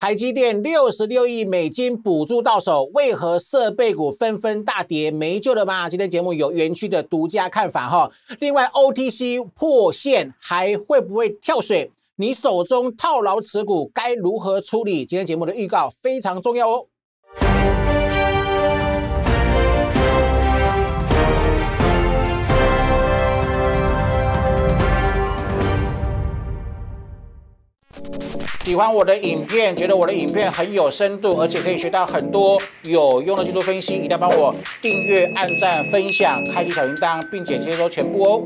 台积电六十六亿美金补助到手，为何设备股纷纷大跌？没救了吗？今天节目有园区的独家看法哈。另外，OTC 破线还会不会跳水？你手中套牢持股该如何处理？今天节目的预告非常重要哦。喜欢我的影片，觉得我的影片很有深度，而且可以学到很多有用的技术分析，一定要帮我订阅、按赞、分享、开启小铃铛，并且接收全部哦。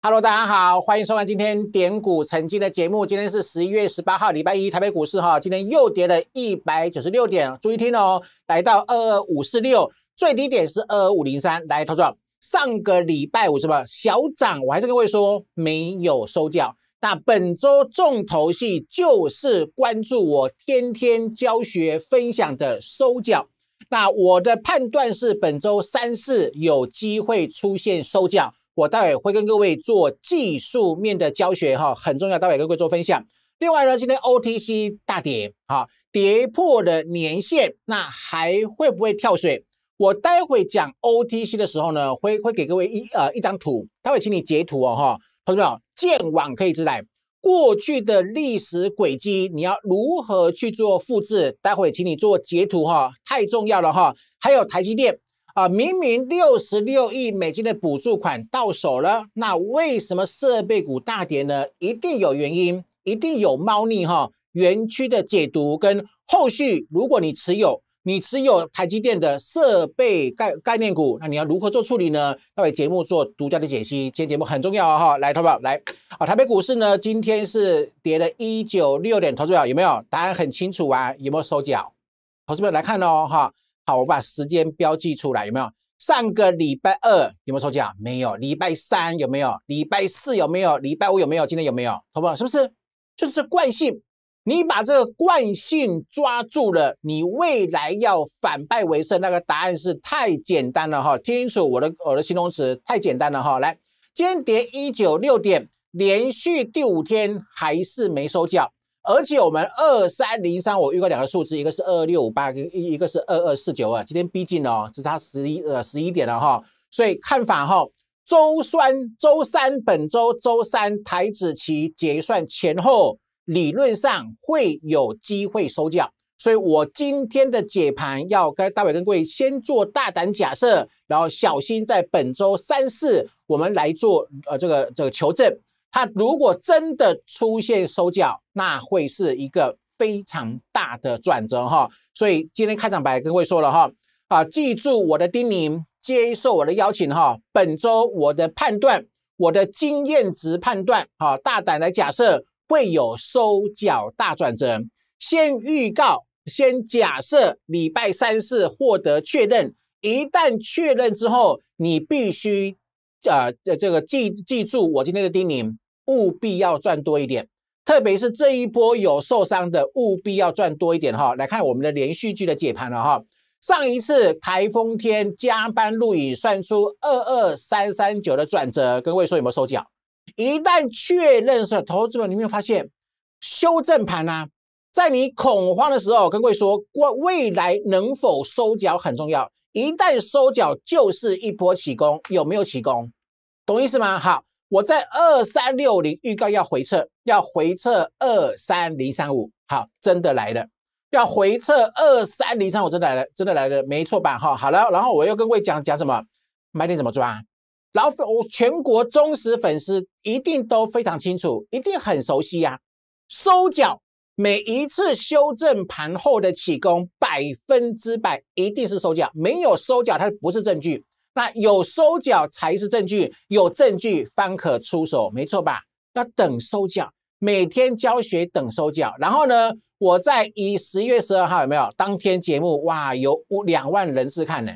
Hello，大家好，欢迎收看今天点股成金的节目。今天是十一月十八号，礼拜一，台北股市哈，今天又跌了一百九十六点，注意听哦，来到二二五四六，最低点是二二五零三，来，Top 上个礼拜五是吧？小涨，我还是跟各位说没有收脚。那本周重头戏就是关注我天天教学分享的收脚。那我的判断是本周三四有机会出现收脚，我待会会跟各位做技术面的教学哈，很重要，待会跟各位做分享。另外呢，今天 OTC 大跌啊，跌破的年线，那还会不会跳水？我待会讲 OTC 的时候呢，会会给各位一呃一张图，待会请你截图哦哈，同学们见网可以自带。过去的历史轨迹你要如何去做复制？待会请你做截图哈，太重要了哈。还有台积电啊，明明六十六亿美金的补助款到手了，那为什么设备股大跌呢？一定有原因，一定有猫腻哈。园区的解读跟后续，如果你持有。你持有台积电的设备概概念股，那你要如何做处理呢？要位节目做独家的解析，今天节目很重要啊！哈，来，投资来，好，台北股市呢，今天是跌了一九六点，投资表有没有？答案很清楚啊，有没有收脚？投资者们来看哦，哈，好，我把时间标记出来，有没有？上个礼拜二有没有收脚？没有。礼拜三有没有？礼拜四有没有？礼拜五有没有？今天有没有？投不是不是？就是惯性。你把这个惯性抓住了，你未来要反败为胜，那个答案是太简单了哈！听清楚我的我的形容词，太简单了哈！来，今天跌一九六点，连续第五天还是没收脚，而且我们二三零三我遇过两个数字，一个是二六五八，一一个是二二四九二，今天逼近了，只差十一呃十一点了哈，所以看法哈，周三周三本周周三台子期结算前后。理论上会有机会收脚，所以我今天的解盘要跟大表跟各位先做大胆假设，然后小心在本周三四我们来做呃这个这个求证。它如果真的出现收脚，那会是一个非常大的转折哈。所以今天开场白跟各位说了哈，啊，记住我的叮咛，接受我的邀请哈。本周我的判断，我的经验值判断，哈，大胆来假设。会有收缴大转折，先预告，先假设礼拜三四获得确认，一旦确认之后，你必须，呃，这个记记住我今天的叮咛，务必要赚多一点，特别是这一波有受伤的，务必要赚多一点哈。来看我们的连续剧的解盘了哈，上一次台风天加班录影算出二二三三九的转折，跟位说有没有收缴？一旦确认是，投资者，有没有发现修正盘呢？在你恐慌的时候，跟各位说，未未来能否收脚很重要。一旦收脚，就是一波起攻，有没有起攻？懂意思吗？好，我在二三六零预告要回撤，要回撤二三零三五。好，真的来了，要回撤二三零三五，真的来了，真的来了，没错吧？哈。好了，然后我又跟各位讲讲什么买点怎么抓。老粉，全国忠实粉丝一定都非常清楚，一定很熟悉呀。收缴每一次修正盘后的起攻，百分之百一定是收缴，没有收缴它不是证据。那有收缴才是证据，有证据方可出手，没错吧？要等收缴，每天教学等收缴。然后呢，我在以十一月十二号有没有当天节目？哇，有两万人次看呢。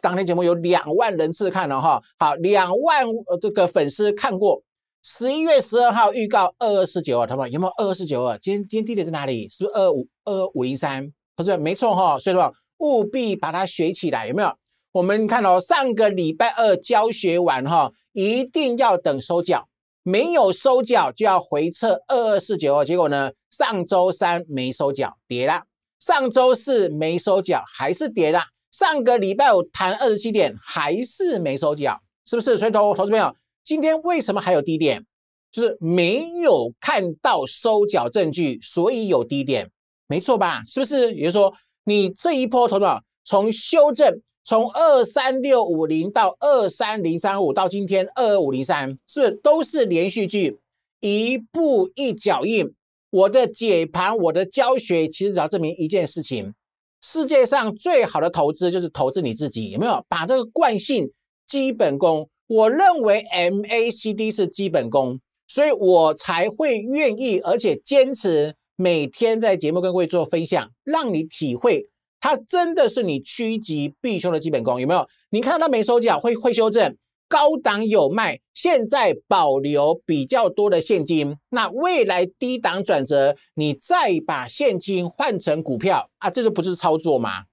当天节目有两万人次看了哈，好，两万呃这个粉丝看过。十一月十二号预告二二四九二，他们有没有二二四九二？今天今天地点在哪里？是不是二五二五零三？不是，没错哈，所以说务必把它学起来，有没有？我们看到上个礼拜二教学完哈，一定要等收缴，没有收缴就要回撤二二四九二。结果呢，上周三没收缴，跌了，上周四没收缴，还是跌了。上个礼拜我谈二十七点，还是没收脚，是不是？所以投投资们，朋友，今天为什么还有低点？就是没有看到收缴证据，所以有低点，没错吧？是不是？也就是说，你这一波头脑从修正，从二三六五零到二三零三五到今天二五零三，是不是都是连续剧，一步一脚印？我的解盘，我的教学，其实只要证明一件事情。世界上最好的投资就是投资你自己，有没有？把这个惯性、基本功，我认为 MACD 是基本功，所以我才会愿意而且坚持每天在节目跟各位做分享，让你体会它真的是你趋吉避凶的基本功，有没有？你看它没收脚，会会修正。高档有卖，现在保留比较多的现金，那未来低档转折，你再把现金换成股票啊，这就不是操作吗？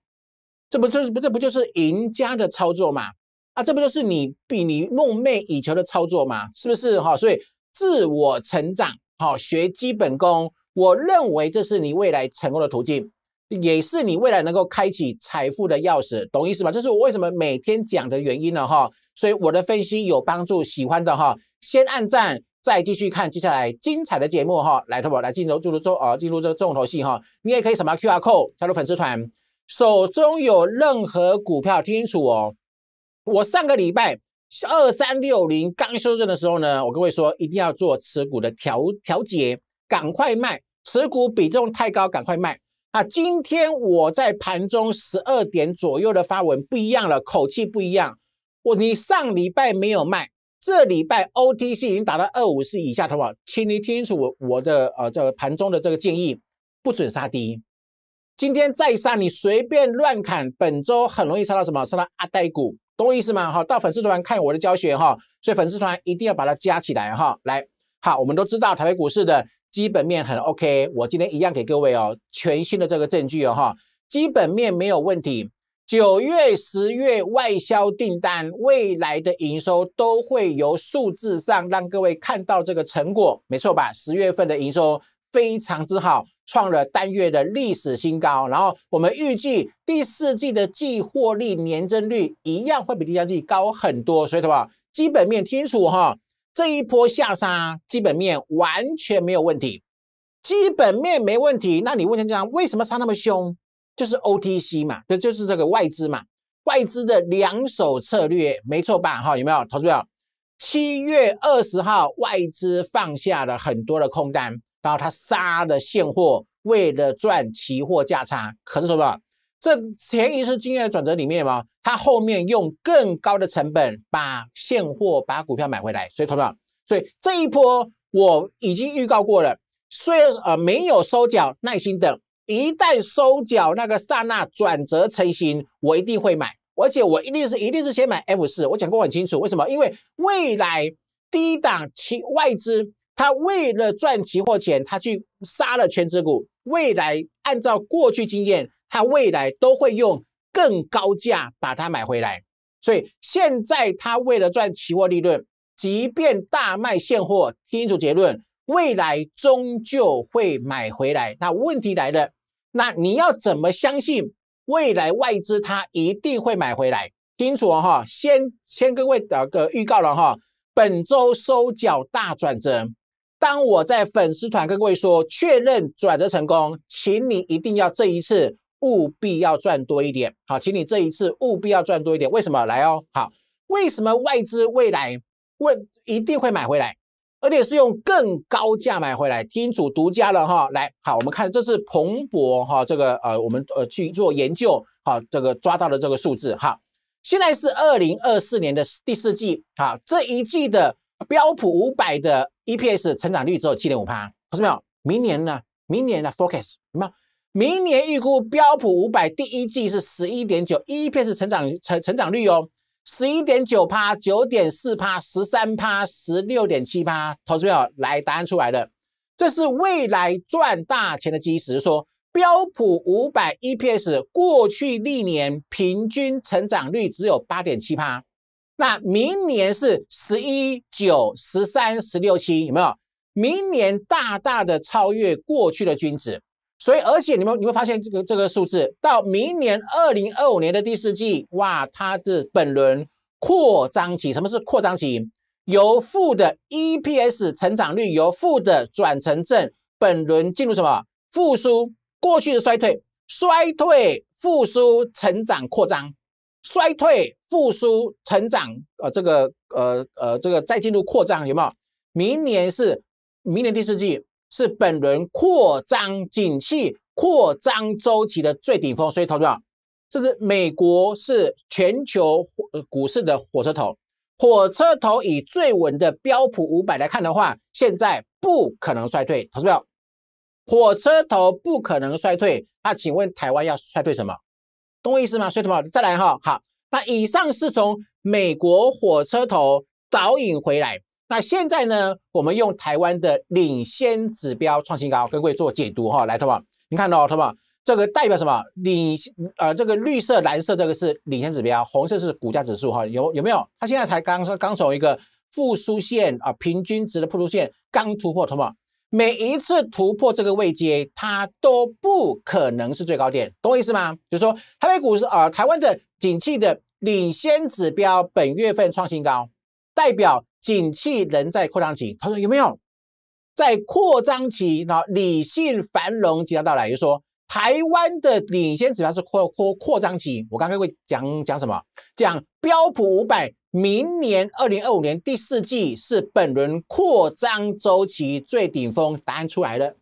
这不就是不这不就是赢家的操作吗？啊，这不就是你比你梦寐以求的操作吗？是不是哈？所以自我成长，好学基本功，我认为这是你未来成功的途径。也是你未来能够开启财富的钥匙，懂意思吗？这是我为什么每天讲的原因了哈。所以我的分析有帮助，喜欢的哈，先按赞，再继续看接下来精彩的节目哈。来，淘我来进入进入重呃进入这个重头戏哈。你也可以什么 Q R code 加入粉丝团，手中有任何股票，听清楚哦。我上个礼拜二三六零刚修正的时候呢，我跟各位说一定要做持股的调调节，赶快卖，持股比重太高，赶快卖。啊，今天我在盘中十二点左右的发文不一样了，口气不一样。我你上礼拜没有卖，这礼拜 OTC 已经打到二五四以下，好不好？请你听清楚我的呃这个盘中的这个建议，不准杀低。今天再杀你随便乱砍，本周很容易杀到什么？杀到阿呆股，懂我意思吗？哈，到粉丝团看我的教学哈，所以粉丝团一定要把它加起来哈。来，好，我们都知道台北股市的。基本面很 OK，我今天一样给各位哦，全新的这个证据哦哈，基本面没有问题。九月、十月外销订单，未来的营收都会由数字上让各位看到这个成果，没错吧？十月份的营收非常之好，创了单月的历史新高。然后我们预计第四季的季获利年增率一样会比第三季高很多，所以什么？基本面清楚哈。这一波下杀基本面完全没有问题，基本面没问题，那你问像这样，为什么杀那么凶？就是 OTC 嘛，这就是这个外资嘛，外资的两手策略没错吧？哈，有没有？投资有。七月二十号，外资放下了很多的空单，然后他杀了现货，为了赚期货价差，可是什么？这前一次经验的转折里面嘛，他后面用更高的成本把现货、把股票买回来，所以同志所以这一波我已经预告过了，虽然呃没有收缴，耐心等，一旦收缴那个刹那转折成型，我一定会买，而且我一定是一定是先买 F 四，我讲过很清楚为什么，因为未来低档期外资他为了赚期货钱，他去杀了全资股，未来按照过去经验。他未来都会用更高价把它买回来，所以现在他为了赚期货利润，即便大卖现货，听清楚结论，未来终究会买回来。那问题来了，那你要怎么相信未来外资他一定会买回来？清楚哈？先先各位打个预告了哈，本周收缴大转折。当我在粉丝团跟各位说确认转折成功，请你一定要这一次。务必要赚多一点，好，请你这一次务必要赚多一点。为什么？来哦，好，为什么外资未来会一定会买回来，而且是用更高价买回来？听主独家了哈，来，好，我们看这是彭博哈，这个呃，我们呃去做研究，好，这个抓到了这个数字哈，现在是二零二四年的第四季，好，这一季的标普五百的 EPS 成长率只有七点五趴，可是没有？明年呢？明年呢？Focus 有没有？明年预估标普五百第一季是十一点九，EPS 成长成成长率哦，十一点九趴，九点四趴，十三趴，十六点七趴。投资票来答案出来了，这是未来赚大钱的基石。说标普五百 EPS 过去历年平均成长率只有八点七趴，那明年是十一九十三十六七，有没有？明年大大的超越过去的均值。所以，而且你们你会发现，这个这个数字到明年二零二五年的第四季，哇，它的本轮扩张期。什么是扩张期？由负的 EPS 成长率由负的转成正，本轮进入什么复苏？过去的衰退，衰退复苏，成长扩张，衰退复苏，成长，呃，这个呃呃，这个再进入扩张，有没有？明年是明年第四季。是本轮扩张景气、扩张周期的最顶峰，所以投资这是美国是全球股市的火车头，火车头以最稳的标普五百来看的话，现在不可能衰退，投资表，火车头不可能衰退。那请问台湾要衰退什么？懂我意思吗？所以什么？再来哈，好，那以上是从美国火车头导引回来。那现在呢？我们用台湾的领先指标创新高，跟各位做解读哈。来，托马，你看到托马这个代表什么？领呃，这个绿色蓝色这个是领先指标，红色是股价指数哈。有有没有？它现在才刚刚刚从一个复苏线啊，平均值的破竹线刚突破。托马，每一次突破这个位阶，它都不可能是最高点，懂我意思吗？就是说，台北股市啊，台湾的景气的领先指标本月份创新高。代表景气仍在扩张期。他说有没有在扩张期？然后理性繁荣即将到来。就说台湾的领先指标是扩扩扩张期。我刚刚会讲讲什么？讲标普五百，明年二零二五年第四季是本轮扩张周期最顶峰，答案出来了。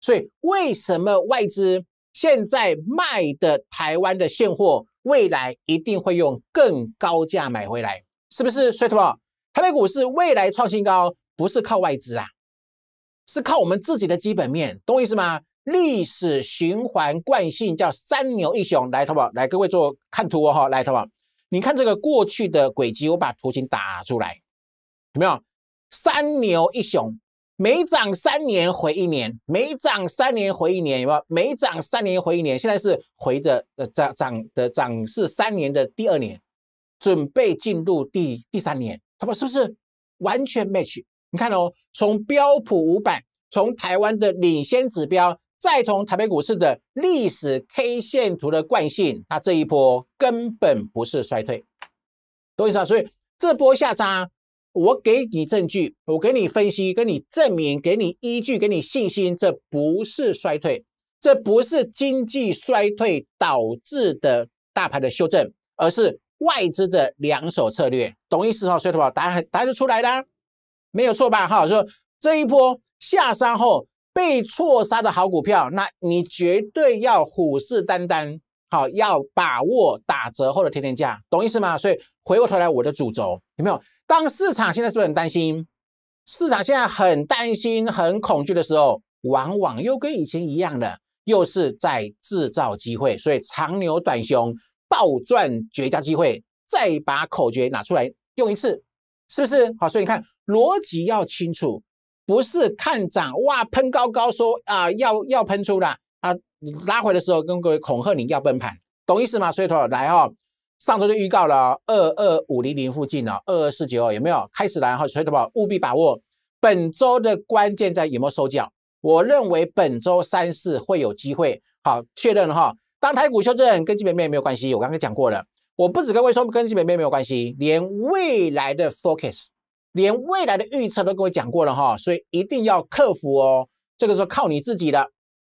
所以为什么外资现在卖的台湾的现货，未来一定会用更高价买回来？是不是？所以什么？台北股市未来创新高，不是靠外资啊，是靠我们自己的基本面，懂我意思吗？历史循环惯性叫三牛一熊。来，淘宝，来各位做看图哦哈。来，淘宝，你看这个过去的轨迹，我把图形打出来，有没有？三牛一熊，每涨三年回一年，每涨三年回一年，有没有？每涨三年回一年，现在是回的，呃，涨涨的涨是三年的第二年，准备进入第第三年。他们是不是完全 match？你看哦，从标普五百，从台湾的领先指标，再从台北股市的历史 K 线图的惯性，它这一波根本不是衰退，懂我意思啊？所以这波下杀，我给你证据，我给你分析，给你证明，给你依据，给你信心，这不是衰退，这不是经济衰退导致的大盘的修正，而是。外资的两手策略，懂意思哈？所以答案好？答案就出来啦，没有错吧？哈，说这一波下杀后被错杀的好股票，那你绝对要虎视眈眈，好要把握打折后的天天价，懂意思吗？所以回过头来，我的主轴有没有？当市场现在是不是很担心？市场现在很担心、很恐惧的时候，往往又跟以前一样的，又是在制造机会，所以长牛短熊。暴赚绝佳机会，再把口诀拿出来用一次，是不是好？所以你看逻辑要清楚，不是看涨哇，喷高高说啊要要喷出啦，啊，拉回的时候跟各位恐吓你要崩盘，懂意思吗？所以说来哈，上周就预告了二二五零零附近了，二二四九有没有开始来？哈，所以的话务必把握本周的关键在有没有收脚，我认为本周三四会有机会，好确认哈。当台股修正跟基本面没有关系，我刚刚讲过了。我不止跟未收，跟基本面没有关系，连未来的 focus，连未来的预测都跟我讲过了哈。所以一定要克服哦，这个时候靠你自己的，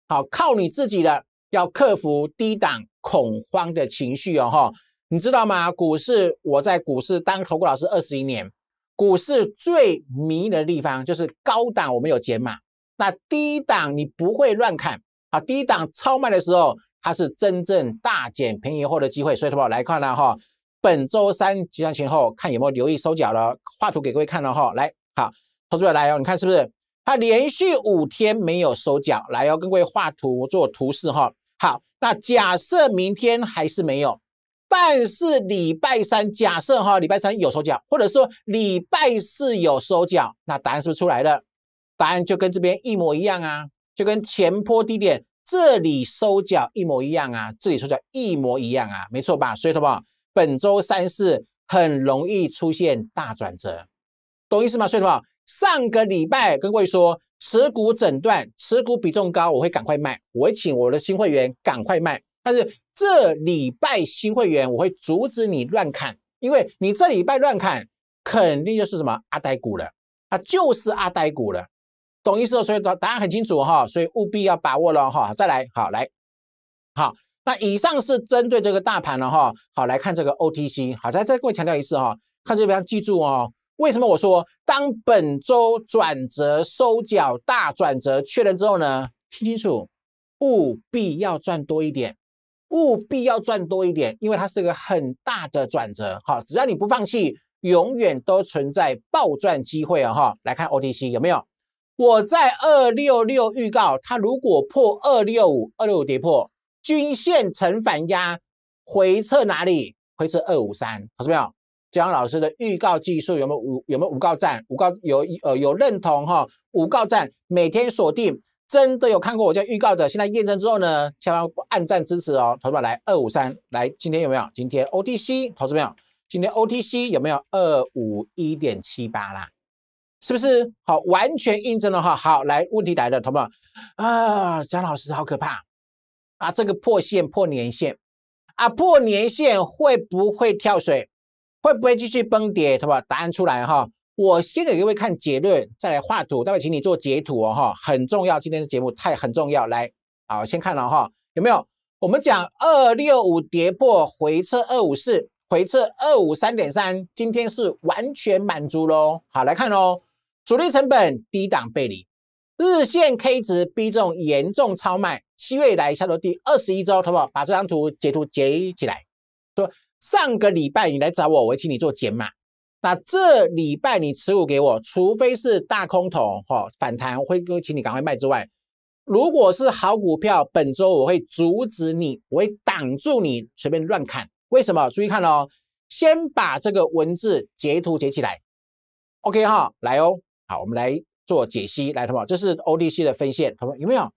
好，靠你自己的，要克服低档恐慌的情绪哦哈。你知道吗？股市我在股市当投顾老师二十一年，股市最迷人的地方就是高档我们有减码，那低档你不会乱砍啊，低档超卖的时候。它是真正大减平移后的机会，所以说，来看了哈，本周三结算前后看有没有留意收脚了？画图给各位看了哈，来好，投资者来哦，你看是不是？它连续五天没有收脚，来哦，跟各位画图做图示哈。好，那假设明天还是没有，但是礼拜三假设哈，礼拜三有收脚，或者说礼拜四有收脚，那答案是不是出来了？答案就跟这边一模一样啊，就跟前坡低点。这里收缴一模一样啊，这里收缴一模一样啊，没错吧？所以说吧，本周三四很容易出现大转折，懂意思吗？所以说么？上个礼拜跟各位说，持股诊断，持股比重高，我会赶快卖，我会请我的新会员赶快卖。但是这礼拜新会员，我会阻止你乱砍，因为你这礼拜乱砍，肯定就是什么阿呆股了，它就是阿呆股了。懂意思了，所以答答案很清楚哈，所以务必要把握了哈。再来，好来，好，那以上是针对这个大盘了哈。好来看这个 O T C，好再再各位强调一次哈，看这边记住哦。为什么我说当本周转折收缴大转折确认之后呢？听清楚，务必要赚多一点，务必要赚多一点，因为它是个很大的转折。好，只要你不放弃，永远都存在暴赚机会啊哈。来看 O T C 有没有？我在二六六预告，它如果破二六五，二六五跌破均线呈反压，回撤哪里？回撤二五三，同资没有？江老师的预告技术有没有五有没有五告赞？五告有呃有认同哈？五告赞，每天锁定，真的有看过我这预告的，现在验证之后呢，千万按赞支持哦！投资来二五三，来今天有没有？今天 OTC 投资没有？今天 OTC 有没有二五一点七八啦？是不是好完全印证了哈？好，来问题来了，同不好？啊，蒋老师好可怕啊！这个破线破年线啊，破年线会不会跳水？会不会继续崩跌？同学答案出来哈！我先给各位看结论，再来画图。待会请你做截图哦，哈，很重要。今天的节目太很重要。来，好，先看了哈，有没有？我们讲二六五跌破回撤二五四，回撤二五三点三，今天是完全满足喽。好，来看喽。主力成本低档背离，日线 K 值 B 中严重超卖，七以来下周第二十一周，好不好？把这张图截图截起来，说上个礼拜你来找我，我会请你做减码。那这礼拜你持股给我，除非是大空头哈反弹会哥，请你赶快卖之外，如果是好股票，本周我会阻止你，我会挡住你随便乱砍。为什么？注意看哦，先把这个文字截图截起来。OK 哈，来哦。好，我们来做解析，来，同学们，这是 O D C 的分线，同学们有没有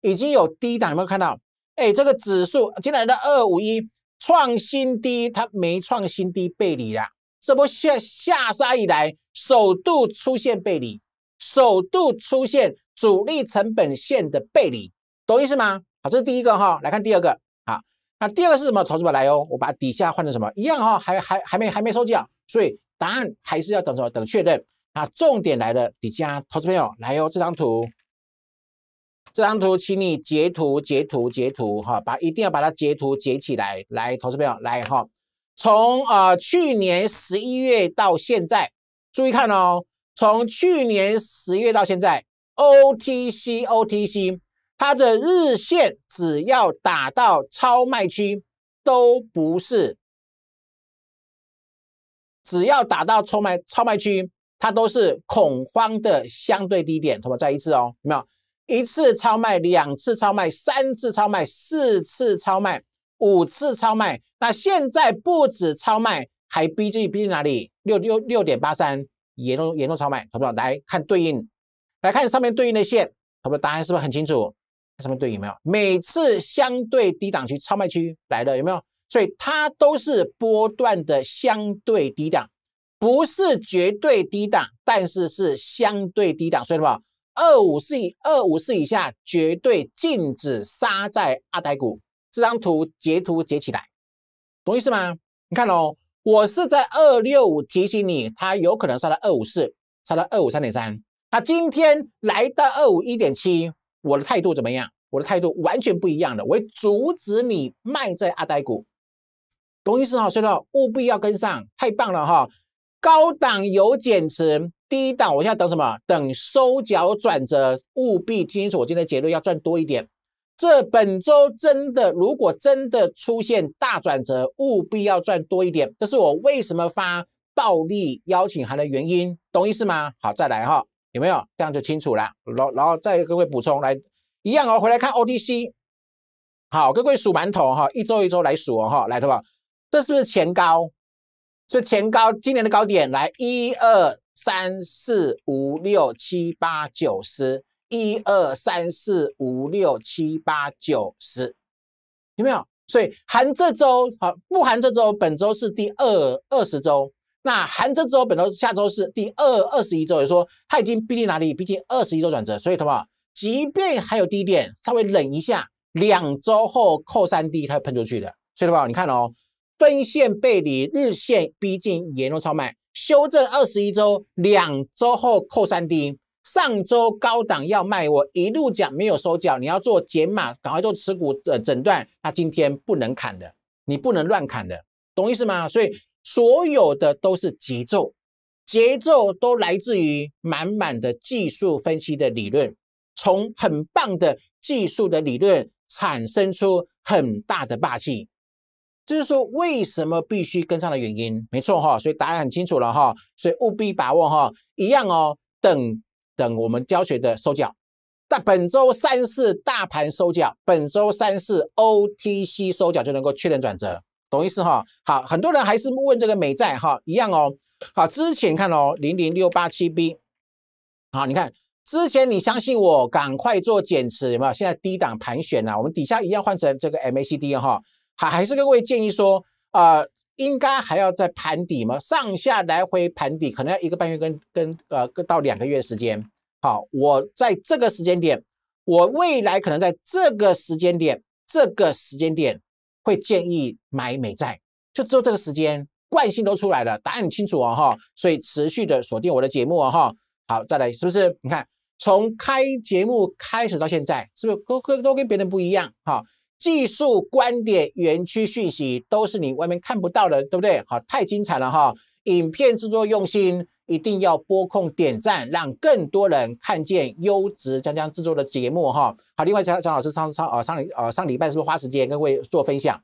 已经有低档？有没有看到？哎，这个指数进来的二五一创新低，它没创新低背离了，这波下下杀以来，首度出现背离，首度出现主力成本线的背离，懂意思吗？好，这是第一个哈，来看第二个，好，那第二个是什么？同学们来哦，我把底下换成什么？一样哈，还还还没还没收脚，所以答案还是要等什么？等确认。啊，重点来了！底下投资朋友来哟，这张图，这张图，请你截图、截图、截图，哈，把一定要把它截图截起来。来，投资朋友来哈，从啊去年十一月到现在，注意看哦，从去年十月到现在，OTC OTC，它的日线只要打到超卖区，都不是，只要打到超卖超卖区。它都是恐慌的相对低点，好不好？再一次哦，有没有一次超卖，两次超卖，三次超卖，四次超卖，五次超卖？那现在不止超卖，还逼近逼近哪里？六六六点八三，严重严重超卖，好不好？来看对应，来看上面对应的线，好不好？答案是不是很清楚？上面对应没有？每次相对低档区超卖区来了，有没有？所以它都是波段的相对低档。不是绝对低档，但是是相对低档，所以什么？二五四、二五四以下绝对禁止杀在阿呆股。这张图截图截起来，懂意思吗？你看哦，我是在二六五提醒你，它有可能杀到二五四，杀到二五三点三。它今天来到二五一点七，我的态度怎么样？我的态度完全不一样了，我阻止你卖在阿呆股。懂意思哈，所以说务必要跟上，太棒了哈！高档有减持，低档我现在等什么？等收脚转折，务必听清楚。我今天结论要赚多一点。这本周真的，如果真的出现大转折，务必要赚多一点。这是我为什么发暴力邀请函的原因，懂意思吗？好，再来哈，有没有？这样就清楚了。然然后再各位补充来，一样哦。回来看 OTC，好，各位数馒头哈，一周一周来数哦哈，来对吧？这是不是前高？所以前高今年的高点来一二三四五六七八九十，一二三四五六七八九十，有没有？所以含这周好，不含这周，本周是第二二十周。那含这周本周下周是第二二十一周，也就是说它已经逼近哪里？逼近二十一周转折。所以，同不好？即便还有低点，稍微冷一下，两周后扣三低，它会喷出去的。所以，同不好？你看哦。分线背离，日线逼近严重超卖，修正二十一周两周后扣三低。上周高档要卖，我一路讲没有收脚，你要做减码，赶快做持股的诊断。那今天不能砍的，你不能乱砍的，懂意思吗？所以所有的都是节奏，节奏都来自于满满的技术分析的理论，从很棒的技术的理论产生出很大的霸气。就是说，为什么必须跟上的原因，没错哈，所以答案很清楚了哈，所以务必把握哈，一样哦，等等我们教水的收缴，在本周三四大盘收缴，本周三四 OTC 收缴就能够确认转折，懂意思哈？好，很多人还是问这个美债哈，一样哦，好，之前看哦，零零六八七 B，好，你看之前你相信我，赶快做减持有没有？现在低档盘选啊，我们底下一样换成这个 MACD 哈。还还是各位建议说啊，应该还要再盘底吗？上下来回盘底，可能要一个半月跟跟呃，到两个月时间。好，我在这个时间点，我未来可能在这个时间点，这个时间点会建议买美债，就只有这个时间惯性都出来了，答案很清楚哦哈。所以持续的锁定我的节目哦哈。好，再来是不是？你看从开节目开始到现在，是不是都跟都跟别人不一样？好。技术观点、园区讯息都是你外面看不到的，对不对？好，太精彩了哈！影片制作用心，一定要播控点赞，让更多人看见优质江江制作的节目哈。好，另外江江老师上上呃上呃上礼拜是不是花时间跟各位做分享？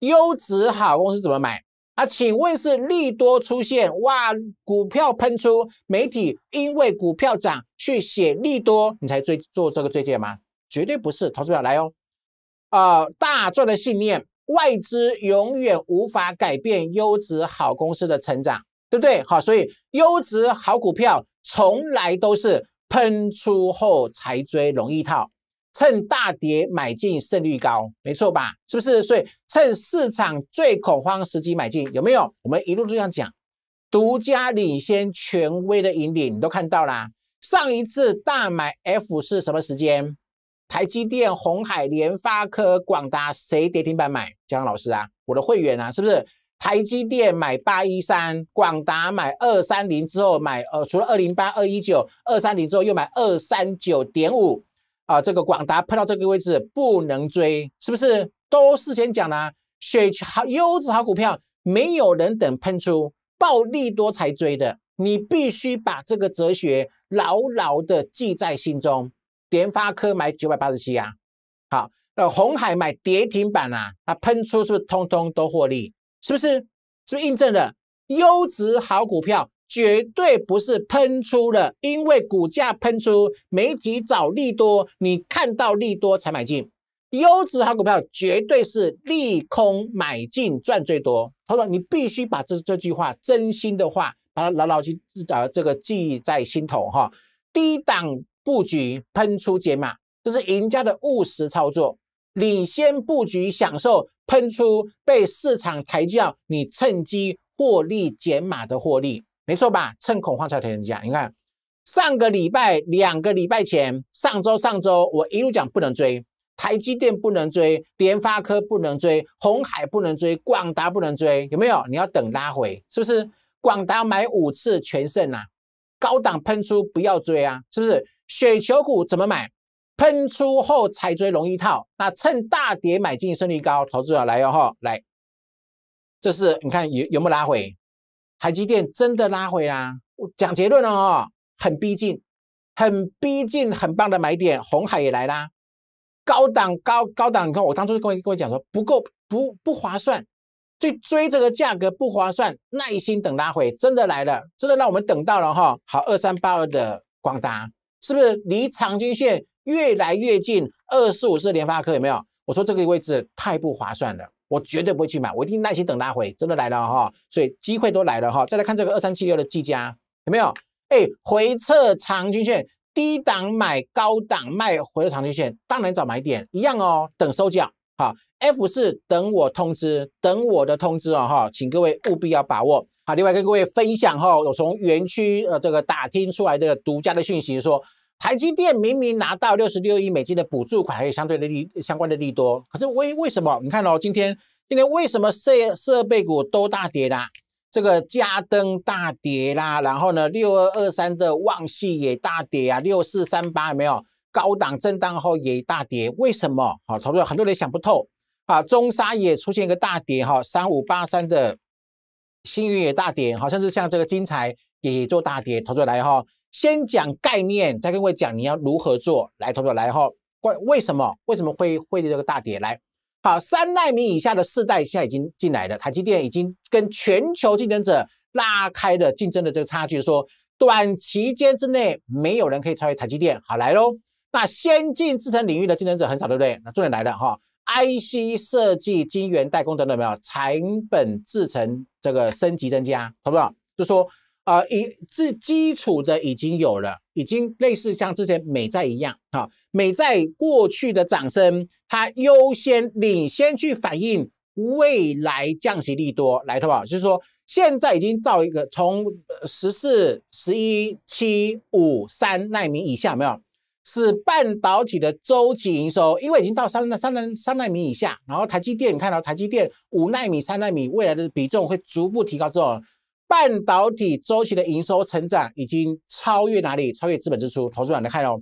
优质好公司怎么买啊？请问是利多出现哇，股票喷出，媒体因为股票涨去写利多，你才追做这个最荐吗？绝对不是，投资票来哦。啊，大赚的信念，外资永远无法改变优质好公司的成长，对不对？好，所以优质好股票从来都是喷出后才追，容易套，趁大跌买进胜率高，没错吧？是不是？所以趁市场最恐慌时机买进，有没有？我们一路这样讲，独家领先、权威的引领，你都看到啦。上一次大买 F 是什么时间？台积电、红海、联发科、广达，谁跌停板买？江老师啊，我的会员啊，是不是台积电买八一三，广达买二三零之后买？呃，除了二零八、二一九、二三零之后又买二三九点五啊，这个广达碰到这个位置不能追，是不是？都事先讲了，选好优质好股票，没有人等喷出暴利多才追的，你必须把这个哲学牢牢的记在心中。联发科买九百八十七啊，好，那红海买跌停板啊，它喷出是不是通通都获利？是不是？是不是印证了优质好股票绝对不是喷出的？因为股价喷出，媒体找利多，你看到利多才买进。优质好股票绝对是利空买进赚最多。他说：“你必须把这这句话真心的话，把它牢牢去啊，这个记在心头哈。”低档。布局喷出减码，这是赢家的务实操作。领先布局享受喷出被市场抬轿，你趁机获利减码的获利，没错吧？趁恐慌才抬人家。你看上个礼拜、两个礼拜前、上周、上周，我一路讲不能追，台积电不能追，联发科不能追，红海不能追，广达不能追，有没有？你要等拉回，是不是？广达买五次全胜啊！高档喷出不要追啊，是不是？雪球股怎么买？喷出后才追容易套。那趁大跌买进胜率高，投资者来哟哈！来，这是你看有有没有拉回？海积电真的拉回啦！讲结论了哦，很逼近，很逼近，很棒的买点。红海也来啦，高档高高档。你看我当初跟我跟我讲说不够不不划算，去追这个价格不划算，耐心等拉回，真的来了，真的让我们等到了哈。好，二三八二的广达。是不是离长均线越来越近？二四五四的联发科有没有？我说这个位置太不划算了，我绝对不会去买，我一定耐心等拉回，真的来了哈。所以机会都来了哈。再来看这个二三七六的技嘉有没有？哎，回撤长均线，低档买，高档卖，回撤长均线，当然找买点一样哦，等收脚好。F 四等我通知，等我的通知哦哈，请各位务必要把握好。另外跟各位分享哈，有从园区呃这个打听出来的独家的讯息，说台积电明明拿到六十六亿美金的补助款，还有相对的利相关的利多，可是为为什么？你看哦，今天今天为什么设设备股都大跌啦？这个嘉登大跌啦，然后呢六二二三的旺系也大跌啊，六四三八有没有高档震荡后也大跌？为什么？好，投很多人想不透。啊，中沙也出现一个大跌哈，三五八三的星云也大跌好像是像这个金财也做大跌，投出来哈。先讲概念，再跟各位讲你要如何做来投出来哈。关为什么？为什么会会这个大跌？来，好，三奈米以下的世代现在已经进来了，台积电已经跟全球竞争者拉开了竞争的这个差距，说短期间之内没有人可以超越台积电。好，来喽。那先进制程领域的竞争者很少，对不对？那重点来了哈。IC 设计、晶圆代工等等，没有成本制成这个升级增加，好不好？就说啊，以自基础的已经有了，已经类似像之前美债一样哈，美债过去的涨升，它优先领先去反映未来降息利多，来，好不就是说现在已经造一个从十四、十一、七、五、三纳米以下，没有？是半导体的周期营收，因为已经到三纳三纳三奈米以下，然后台积电你看到台积电五奈米、三奈米未来的比重会逐步提高之后，半导体周期的营收成长已经超越哪里？超越资本支出。投资者你看哦，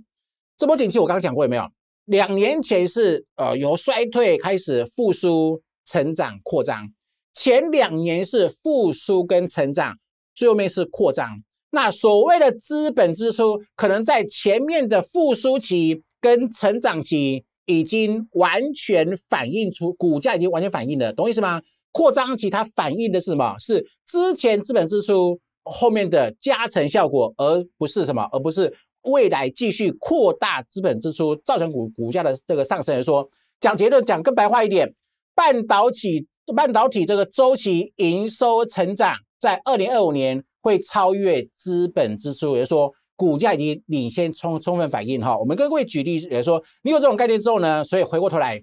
这波景气我刚刚讲过没有？两年前是呃由衰退开始复苏、成长、扩张，前两年是复苏跟成长，最后面是扩张。那所谓的资本支出，可能在前面的复苏期跟成长期已经完全反映出股价已经完全反映了，懂意思吗？扩张期它反映的是什么？是之前资本支出后面的加成效果，而不是什么，而不是未来继续扩大资本支出造成股股价的这个上升。说讲结论，讲更白话一点，半导体半导体这个周期营收成长在二零二五年。会超越资本支出，也就是说股价已经领先充充分反应哈。我们跟各位举例，也说你有这种概念之后呢，所以回过头来，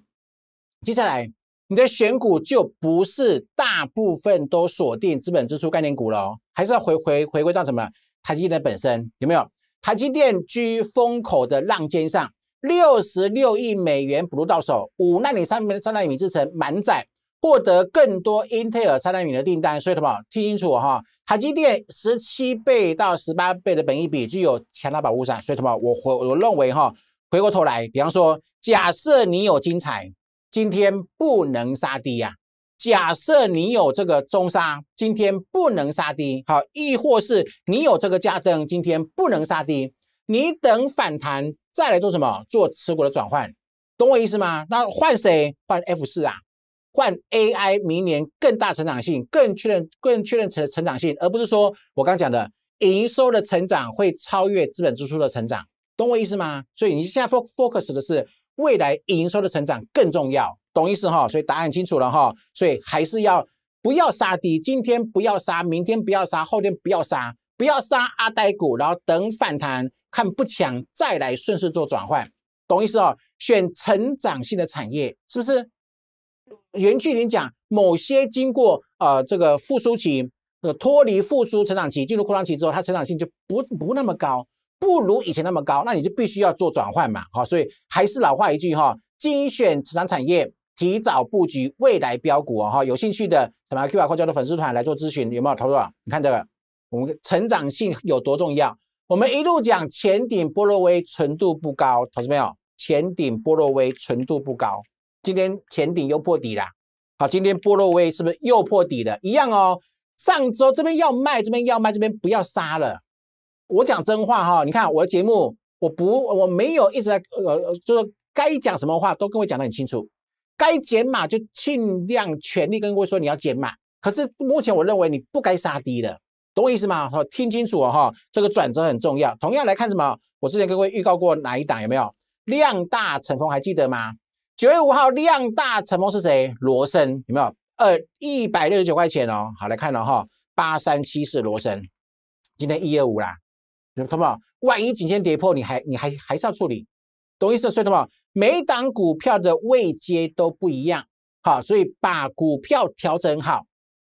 接下来你的选股就不是大部分都锁定资本支出概念股了，还是要回回回归到什么台积电本身有没有？台积电居风口的浪尖上，六十六亿美元补如到手五纳米三面三纳米制成满载。获得更多英特尔三纳米的订单，所以什么？听清楚哈，海基电十七倍到十八倍的本益比具有强大保护伞，所以什么？我回我认为哈，回过头来，比方说，假设你有精彩，今天不能杀低呀；假设你有这个中沙，今天不能杀低，好，亦或是你有这个价增，今天不能杀低，你等反弹再来做什么？做持股的转换，懂我意思吗？那换谁？换 F 四啊。换 AI 明年更大成长性，更确认、更确认成成长性，而不是说我刚讲的营收的成长会超越资本支出的成长，懂我意思吗？所以你现在 focus 的是未来营收的成长更重要，懂意思哈？所以答案清楚了哈，所以还是要不要杀低，今天不要杀，明天不要杀，后天不要杀，不要杀阿呆股，然后等反弹看不强再来顺势做转换，懂意思哦？选成长性的产业是不是？袁旭林讲，某些经过呃这个复苏期，呃脱离复苏成长期，进入扩张期之后，它成长性就不不那么高，不如以前那么高。那你就必须要做转换嘛，哈，所以还是老话一句哈，精选成长产业，提早布局未来标股啊，哈，有兴趣的什么 Q 币扣交的粉丝团来做咨询，有没有投入啊？你看这个，我们成长性有多重要？我们一路讲前顶波洛威纯度不高，投资没有？前顶波洛威纯度不高。今天前顶又破底啦。好，今天波洛威是不是又破底了？一样哦。上周这边要卖，这边要卖，这边不要杀了。我讲真话哈，你看我的节目，我不我没有一直在呃，就是该讲什么话都跟我讲得很清楚。该减码就尽量全力跟各位说你要减码，可是目前我认为你不该杀低的，懂我意思吗？好，听清楚哦哈，这个转折很重要。同样来看什么？我之前跟各位预告过哪一档有没有量大成峰？还记得吗？九月五号量大，成功是谁？罗森有没有？呃，一百六十九块钱哦。好，来看了哈，八三七四罗森，今天一二五啦。有不懂？万一颈线跌破，你还你还还是要处理，懂意思？所以，懂不懂？每档股票的位阶都不一样，好，所以把股票调整好，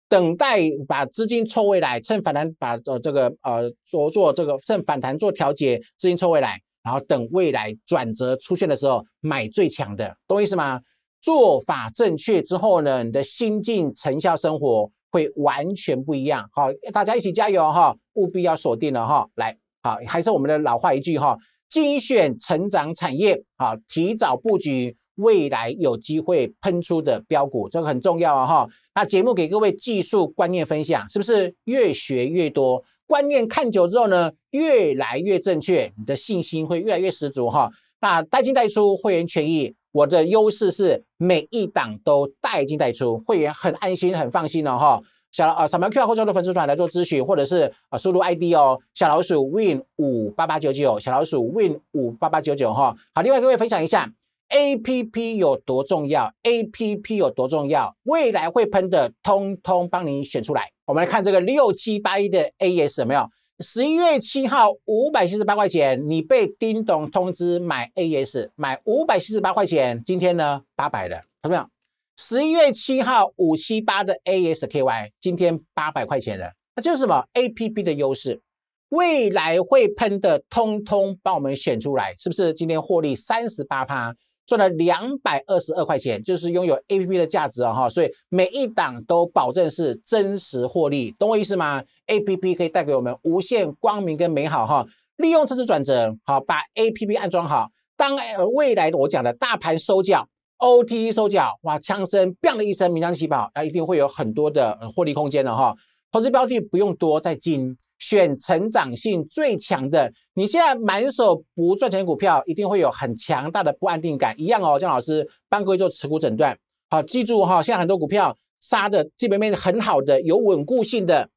等待把资金抽回来，趁反弹把呃这个呃做做这个趁反弹做调节，资金抽回来。然后等未来转折出现的时候，买最强的，懂意思吗？做法正确之后呢，你的心境、成效、生活会完全不一样。好，大家一起加油哈！务必要锁定了哈，来，好，还是我们的老话一句哈：精选成长产业，好，提早布局未来有机会喷出的标股，这个很重要啊哈。那节目给各位技术观念分享，是不是越学越多？观念看久之后呢，越来越正确，你的信心会越来越十足哈。那代进代出，会员权益，我的优势是每一档都代进代出，会员很安心很放心了哈。小呃，扫描 QR code 粉丝团来做咨询，或者是呃输入 ID 哦，小老鼠 Win 五八八九九，小老鼠 Win 五八八九九哈。好，另外各位分享一下，APP 有多重要？APP 有多重要？未来会喷的，通通帮你选出来。我们来看这个六七八一的 AS 有没有？十一月七号五百七十八块钱，你被丁董通知买 AS，买五百七十八块钱。今天呢八百了，怎么样？十一月七号五七八的 ASKY，今天八百块钱了。那就是什么 APP 的优势？未来会喷的，通通帮我们选出来，是不是？今天获利三十八趴。赚了两百二十二块钱，就是拥有 APP 的价值啊哈，所以每一档都保证是真实获利，懂我意思吗？APP 可以带给我们无限光明跟美好哈，利用这次转折，好把 APP 安装好，当未来的我讲的大盘收脚，OTC 收缴，哇，枪声砰的一声，名将起跑，那一定会有很多的获利空间了哈，投资标的不用多，再精。选成长性最强的，你现在满手不赚钱股票，一定会有很强大的不安定感。一样哦，江老师帮各位做持股诊断。好，记住哈，现在很多股票杀的基本面很好的、有稳固性的，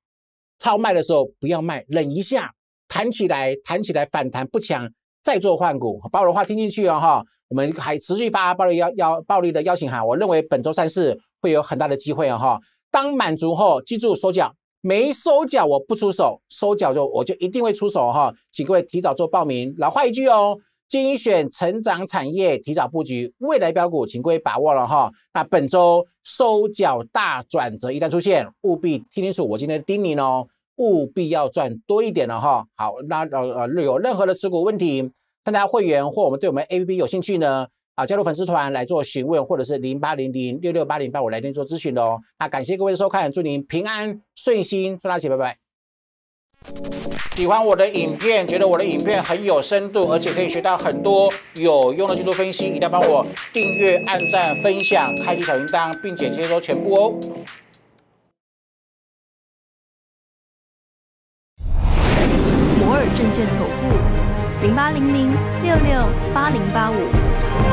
超卖的时候不要卖，忍一下，弹起来，弹起来反弹不强，再做换股。把我的话听进去哦哈。我们还持续发暴力邀邀暴力的邀请函，我认为本周三四会有很大的机会哦哈。当满足后，记住手脚。没收缴我不出手；收缴就我就一定会出手哈！请各位提早做报名。老话一句哦，精选成长产业，提早布局未来标股，请各位把握了哈！那本周收缴大转折一旦出现，务必听清楚我今天的叮咛哦，务必要赚多一点了哈！好，那呃呃，有任何的持股问题，参加会员或我们对我们 A P P 有兴趣呢？啊，加入粉丝团来做询问，或者是零八零零六六八零八五来电做咨询的哦。那感谢各位的收看，祝您平安顺心，祝大家拜拜。喜欢我的影片，觉得我的影片很有深度，而且可以学到很多有用的技术分析，一定要帮我订阅、按赞、分享、开启小铃铛，并且接收全部哦。摩尔证券投顾零八零零六六八零八五。